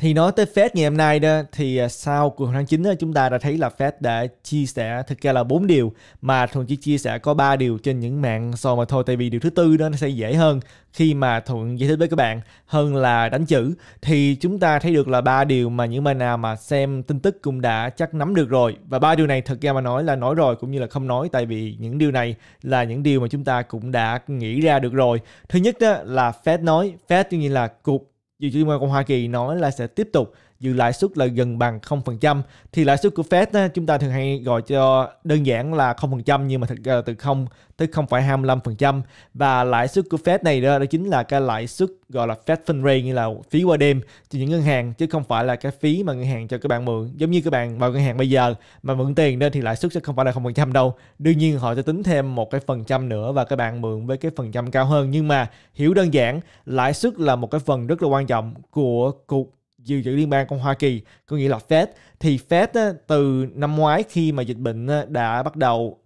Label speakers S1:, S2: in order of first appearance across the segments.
S1: Thì nói tới Fed ngày hôm nay đó thì à, sau cuộc tháng 9 đó, chúng ta đã thấy là Fed đã chia sẻ thực ra là bốn điều mà Thuận chỉ chia sẻ có ba điều trên những mạng so mà thôi tại vì điều thứ tư đó nó sẽ dễ hơn khi mà Thuận giải thích với các bạn hơn là đánh chữ thì chúng ta thấy được là ba điều mà những bạn nào mà xem tin tức cũng đã chắc nắm được rồi và ba điều này thực ra mà nói là nói rồi cũng như là không nói tại vì những điều này là những điều mà chúng ta cũng đã nghĩ ra được rồi. Thứ nhất đó là Fed nói, Fed tuy nhiên là cục Dự trữ liên bang Hoa Kỳ nói là sẽ tiếp tục dự lãi suất là gần bằng 0%. Thì lãi suất của Fed chúng ta thường hay gọi cho đơn giản là 0% nhưng mà thực ra là từ 0 tới 0,25% và lãi suất của Fed này đó, đó chính là cái lãi suất gọi là Fed Fund Rate như là phí qua đêm cho những ngân hàng chứ không phải là cái phí mà ngân hàng cho các bạn mượn giống như các bạn vào ngân hàng bây giờ mà mượn tiền đó thì lãi suất sẽ không phải là 0% đâu đương nhiên họ sẽ tính thêm một cái phần trăm nữa và các bạn mượn với cái phần trăm cao hơn nhưng mà hiểu đơn giản lãi suất là một cái phần rất là quan trọng của cuộc dự trữ liên bang của Hoa Kỳ, có nghĩa là Fed. Thì Fed từ năm ngoái khi mà dịch bệnh đã bắt đầu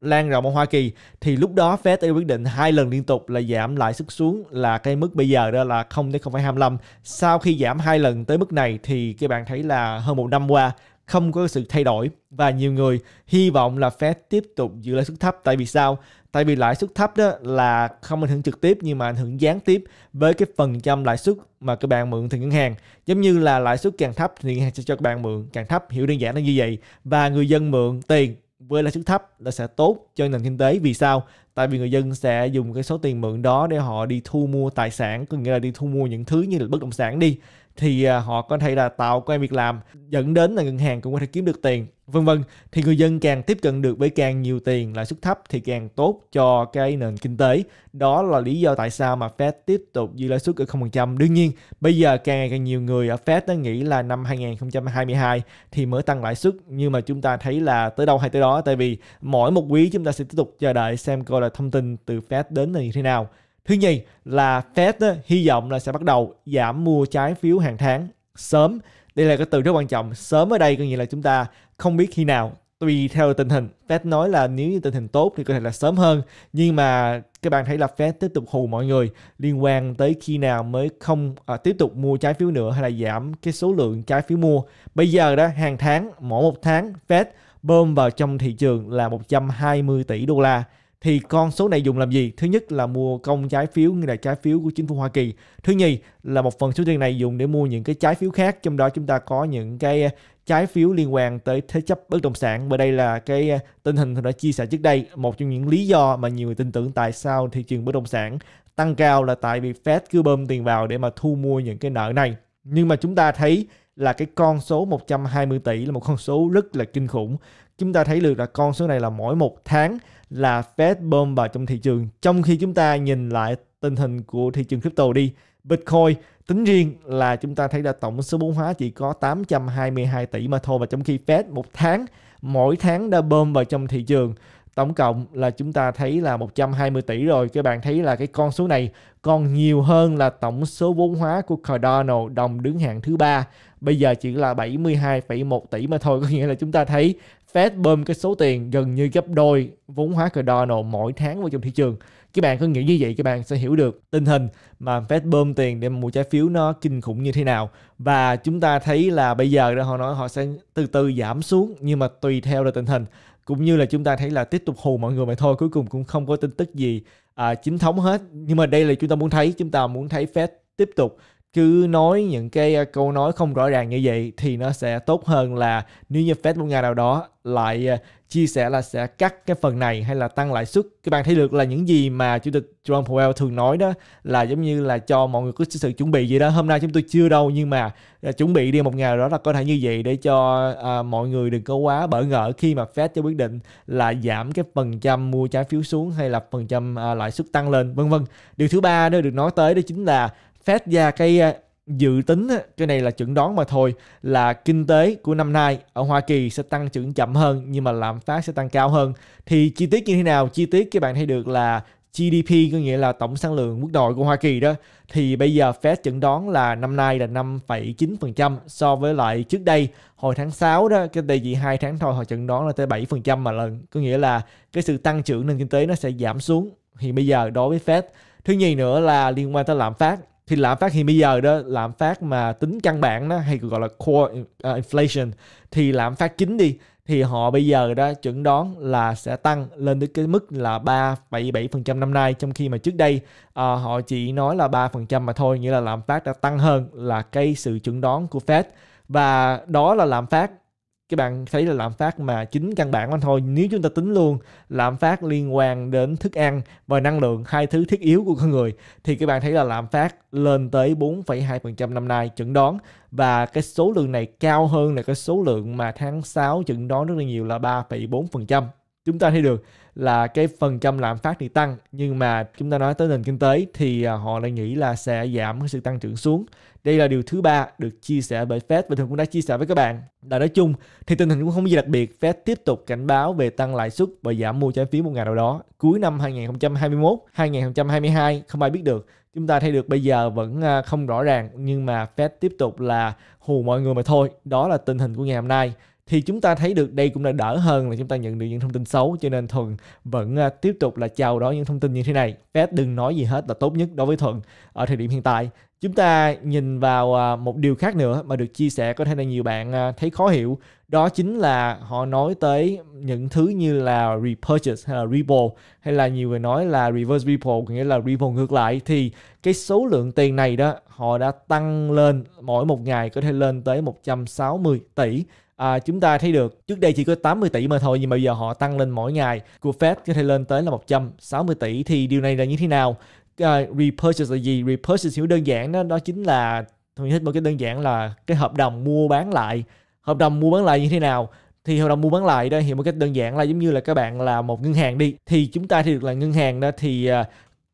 S1: lan rộng ở Hoa Kỳ thì lúc đó Fed đã quyết định hai lần liên tục là giảm lãi suất xuống là cái mức bây giờ đó là 0 đến 0,25. Sau khi giảm hai lần tới mức này thì các bạn thấy là hơn một năm qua không có sự thay đổi và nhiều người hy vọng là Fed tiếp tục giữ lãi suất thấp tại vì sao? Tại vì lãi suất thấp đó là không ảnh hưởng trực tiếp nhưng mà ảnh hưởng gián tiếp với cái phần trăm lãi suất mà các bạn mượn từ ngân hàng. Giống như là lãi suất càng thấp thì ngân hàng sẽ cho các bạn mượn càng thấp, hiểu đơn giản là như vậy. Và người dân mượn tiền với lãi suất thấp là sẽ tốt cho nền kinh tế vì sao tại vì người dân sẽ dùng cái số tiền mượn đó để họ đi thu mua tài sản có nghĩa là đi thu mua những thứ như là bất động sản đi thì à, họ có thể là tạo công việc làm dẫn đến là ngân hàng cũng có thể kiếm được tiền vân vân thì người dân càng tiếp cận được với càng nhiều tiền lãi suất thấp thì càng tốt cho cái nền kinh tế đó là lý do tại sao mà Fed tiếp tục giữ lãi suất ở 0% đương nhiên bây giờ càng ngày càng nhiều người ở Fed nó nghĩ là năm 2022 thì mới tăng lãi suất nhưng mà chúng ta thấy là tới đâu hay tới đó tại vì mỗi một quý chúng ta sẽ tiếp tục chờ đợi xem coi là thông tin từ Fed đến là như thế nào Thứ nhì là Fed hy vọng là sẽ bắt đầu giảm mua trái phiếu hàng tháng sớm. Đây là cái từ rất quan trọng. Sớm ở đây có nghĩa là chúng ta không biết khi nào. Tùy theo tình hình. Fed nói là nếu như tình hình tốt thì có thể là sớm hơn. Nhưng mà các bạn thấy là Fed tiếp tục hù mọi người liên quan tới khi nào mới không à, tiếp tục mua trái phiếu nữa hay là giảm cái số lượng trái phiếu mua. Bây giờ đó hàng tháng, mỗi một tháng Fed bơm vào trong thị trường là 120 tỷ đô la thì con số này dùng làm gì? Thứ nhất là mua công trái phiếu như là trái phiếu của chính phủ Hoa Kỳ. Thứ nhì là một phần số tiền này dùng để mua những cái trái phiếu khác trong đó chúng ta có những cái trái phiếu liên quan tới thế chấp bất động sản và đây là cái tình hình tôi đã chia sẻ trước đây một trong những lý do mà nhiều người tin tưởng tại sao thị trường bất động sản tăng cao là tại vì Fed cứ bơm tiền vào để mà thu mua những cái nợ này nhưng mà chúng ta thấy là cái con số 120 tỷ là một con số rất là kinh khủng. Chúng ta thấy được là con số này là mỗi một tháng là Fed bơm vào trong thị trường. Trong khi chúng ta nhìn lại tình hình của thị trường crypto đi, Bitcoin tính riêng là chúng ta thấy là tổng số vốn hóa chỉ có 822 tỷ mà thôi và trong khi Fed một tháng mỗi tháng đã bơm vào trong thị trường tổng cộng là chúng ta thấy là 120 tỷ rồi các bạn thấy là cái con số này còn nhiều hơn là tổng số vốn hóa của Cardano đồng đứng hạng thứ ba bây giờ chỉ là 72,1 tỷ mà thôi có nghĩa là chúng ta thấy Fed bơm cái số tiền gần như gấp đôi vốn hóa cờ Donald mỗi tháng vào trong thị trường các bạn cứ nghĩ như vậy các bạn sẽ hiểu được tình hình mà Fed bơm tiền để mua trái phiếu nó kinh khủng như thế nào và chúng ta thấy là bây giờ đó họ nói họ sẽ từ từ giảm xuống nhưng mà tùy theo là tình hình cũng như là chúng ta thấy là tiếp tục hù mọi người mà thôi cuối cùng cũng không có tin tức gì à, chính thống hết nhưng mà đây là chúng ta muốn thấy chúng ta muốn thấy Fed tiếp tục cứ nói những cái à, câu nói không rõ ràng như vậy thì nó sẽ tốt hơn là nếu như Fed một ngày nào đó lại à, chia sẻ là sẽ cắt cái phần này hay là tăng lãi suất. Các bạn thấy được là những gì mà chủ tịch Jerome Powell thường nói đó là giống như là cho mọi người có sự chuẩn bị gì đó. Hôm nay chúng tôi chưa đâu nhưng mà à, chuẩn bị đi một ngày đó là có thể như vậy để cho à, mọi người đừng có quá bỡ ngỡ khi mà Fed cho quyết định là giảm cái phần trăm mua trái phiếu xuống hay là phần trăm à, lãi suất tăng lên vân vân. Điều thứ ba nữa được nói tới đó chính là Fed ra cái ờ, dự tính cái này là chuẩn đoán mà thôi là kinh tế của năm nay ở Hoa Kỳ sẽ tăng trưởng chậm hơn nhưng mà lạm phát sẽ tăng cao hơn thì chi tiết như thế nào chi tiết các bạn thấy được là GDP có nghĩa là tổng sản lượng quốc nội của Hoa Kỳ đó thì bây giờ Fed chẩn đoán là năm nay là 5,9% so với lại trước đây hồi tháng 6 đó cái đây chỉ hai tháng thôi họ chẩn đoán là tới 7% mà lần có nghĩa là cái sự tăng trưởng nền kinh tế nó sẽ giảm xuống thì bây giờ đối với Fed thứ nhì nữa là liên quan tới lạm phát thì lạm phát hiện bây giờ đó lạm phát mà tính căn bản đó hay gọi là core à, inflation thì lạm phát chính đi thì họ bây giờ đó chuẩn đoán là sẽ tăng lên tới cái mức là 3,7% năm nay trong khi mà trước đây à, họ chỉ nói là 3% mà thôi nghĩa là lạm phát đã tăng hơn là cái sự chuẩn đoán của Fed và đó là lạm phát các bạn thấy là lạm phát mà chính căn bản anh thôi nếu chúng ta tính luôn lạm phát liên quan đến thức ăn và năng lượng hai thứ thiết yếu của con người thì các bạn thấy là lạm phát lên tới 4,2% năm nay chẩn đoán và cái số lượng này cao hơn là cái số lượng mà tháng 6 chẩn đoán rất là nhiều là 3,4% chúng ta thấy được là cái phần trăm lạm phát thì tăng nhưng mà chúng ta nói tới nền kinh tế thì à, họ lại nghĩ là sẽ giảm cái sự tăng trưởng xuống đây là điều thứ ba được chia sẻ bởi Fed và thường cũng đã chia sẻ với các bạn là nói chung thì tình hình cũng không gì đặc biệt Fed tiếp tục cảnh báo về tăng lãi suất và giảm mua trái phiếu một ngày nào đó cuối năm 2021 2022 không ai biết được chúng ta thấy được bây giờ vẫn à, không rõ ràng nhưng mà Fed tiếp tục là hù mọi người mà thôi đó là tình hình của ngày hôm nay thì chúng ta thấy được đây cũng đã đỡ hơn là chúng ta nhận được những thông tin xấu cho nên thuận vẫn à, tiếp tục là chào đón những thông tin như thế này Fed đừng nói gì hết là tốt nhất đối với thuận ở thời điểm hiện tại chúng ta nhìn vào à, một điều khác nữa mà được chia sẻ có thể là nhiều bạn à, thấy khó hiểu đó chính là họ nói tới những thứ như là repurchase hay là repo hay là nhiều người nói là reverse repo nghĩa là repo ngược lại thì cái số lượng tiền này đó họ đã tăng lên mỗi một ngày có thể lên tới 160 tỷ à, chúng ta thấy được trước đây chỉ có 80 tỷ mà thôi nhưng bây giờ họ tăng lên mỗi ngày của Fed có thể lên tới là 160 tỷ thì điều này là như thế nào uh, repurchase là gì repurchase hiểu đơn giản đó đó chính là tôi thích một cái đơn giản là cái hợp đồng mua bán lại hợp đồng mua bán lại như thế nào thì hợp đồng mua bán lại đó hiểu một cách đơn giản là giống như là các bạn là một ngân hàng đi thì chúng ta thì được là ngân hàng đó thì uh,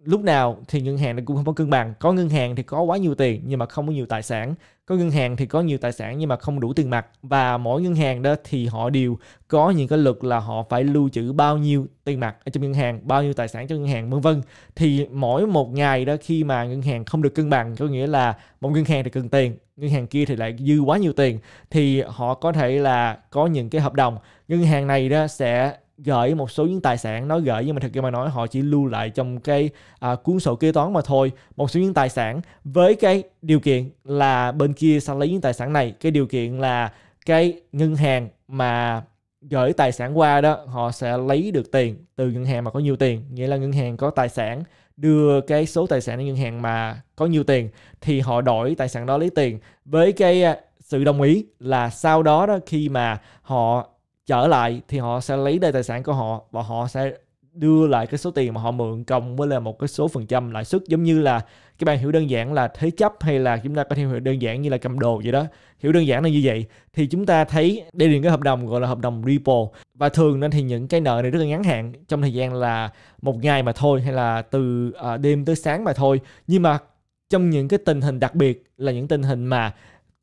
S1: lúc nào thì ngân hàng cũng không có cân bằng có ngân hàng thì có quá nhiều tiền nhưng mà không có nhiều tài sản có ngân hàng thì có nhiều tài sản nhưng mà không đủ tiền mặt và mỗi ngân hàng đó thì họ đều có những cái luật là họ phải lưu trữ bao nhiêu tiền mặt ở trong ngân hàng bao nhiêu tài sản trong ngân hàng vân vân thì mỗi một ngày đó khi mà ngân hàng không được cân bằng có nghĩa là một ngân hàng thì cần tiền ngân hàng kia thì lại dư quá nhiều tiền thì họ có thể là có những cái hợp đồng ngân hàng này đó sẽ gợi một số những tài sản nó gợi nhưng mà thật ra mà nói họ chỉ lưu lại trong cái à, cuốn sổ kế toán mà thôi một số những tài sản với cái điều kiện là bên kia sẽ lấy những tài sản này cái điều kiện là cái ngân hàng mà gửi tài sản qua đó họ sẽ lấy được tiền từ ngân hàng mà có nhiều tiền nghĩa là ngân hàng có tài sản đưa cái số tài sản đến ngân hàng mà có nhiều tiền thì họ đổi tài sản đó lấy tiền với cái à, sự đồng ý là sau đó đó khi mà họ trở lại thì họ sẽ lấy lại tài sản của họ và họ sẽ đưa lại cái số tiền mà họ mượn cộng với là một cái số phần trăm lãi suất giống như là các bạn hiểu đơn giản là thế chấp hay là chúng ta có thể hiểu đơn giản như là cầm đồ vậy đó hiểu đơn giản là như vậy thì chúng ta thấy đây là cái hợp đồng gọi là hợp đồng repo và thường nên thì những cái nợ này rất là ngắn hạn trong thời gian là một ngày mà thôi hay là từ ờ, đêm tới sáng mà thôi nhưng mà trong những cái tình hình đặc biệt là những tình hình mà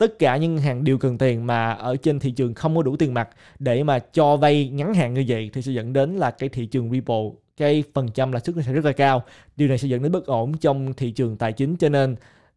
S1: tất cả những ngân hàng đều cần tiền mà ở trên thị trường không có đủ tiền mặt để mà cho vay ngắn hạn như vậy thì sẽ dẫn đến là cái thị trường repo cái phần trăm lãi suất nó sẽ rất là cao điều này sẽ dẫn đến bất ổn trong thị trường tài chính cho nên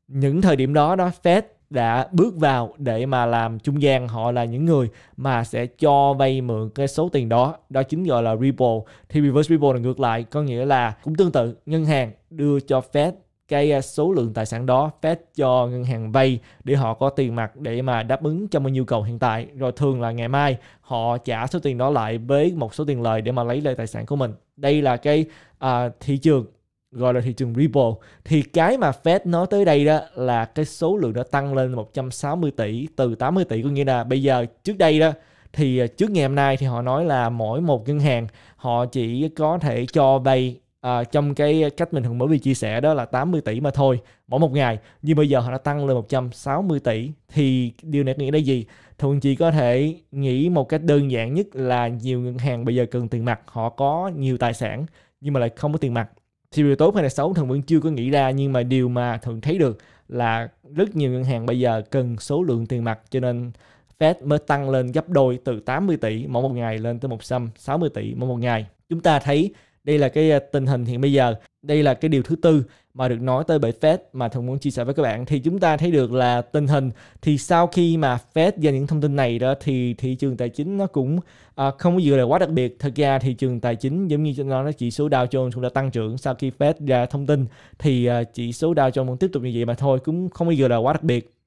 S1: những thời điểm đó đó Fed đã bước vào để mà làm trung gian họ là những người mà sẽ cho vay mượn cái số tiền đó đó chính gọi là repo thì reverse repo là ngược lại có nghĩa là cũng tương tự ngân hàng đưa cho Fed cái à, số lượng tài sản đó Fed cho ngân hàng vay để họ có tiền mặt để mà đáp ứng cho nhu cầu hiện tại rồi thường là ngày mai họ trả số tiền đó lại với một số tiền lời để mà lấy lại tài sản của mình đây là cái à, thị trường gọi là thị trường repo thì cái mà Fed nói tới đây đó là cái số lượng đã tăng lên 160 tỷ từ 80 tỷ có nghĩa là bây giờ trước đây đó thì à, trước ngày hôm nay thì họ nói là mỗi một ngân hàng họ chỉ có thể cho vay à, trong cái cách mình thường mới vừa chia sẻ đó là 80 tỷ mà thôi mỗi một ngày nhưng bây giờ họ đã tăng lên 160 tỷ thì điều này nghĩa là gì thường chỉ có thể nghĩ một cách đơn giản nhất là nhiều ngân hàng bây giờ cần tiền mặt họ có nhiều tài sản nhưng mà lại không có tiền mặt thì điều tốt hay là xấu thường vẫn chưa có nghĩ ra nhưng mà điều mà thường thấy được là rất nhiều ngân hàng bây giờ cần số lượng tiền mặt cho nên Fed mới tăng lên gấp đôi từ 80 tỷ mỗi một ngày lên tới 160 tỷ mỗi một ngày. Chúng ta thấy đây là cái ờ, tình hình hiện bây giờ đây là cái điều thứ tư mà được nói tới bởi Fed mà thường muốn chia sẻ với các bạn thì chúng ta thấy được là tình hình thì sau khi mà Fed ra những thông tin này đó thì thị trường tài chính nó cũng à, không có gì là quá đặc biệt thật ra thị trường tài chính giống như nó nó chỉ số Dow Jones cũng đã tăng trưởng sau khi Fed ra thông tin thì à, chỉ số Dow Jones vẫn tiếp tục như vậy mà thôi cũng không có gì là quá đặc biệt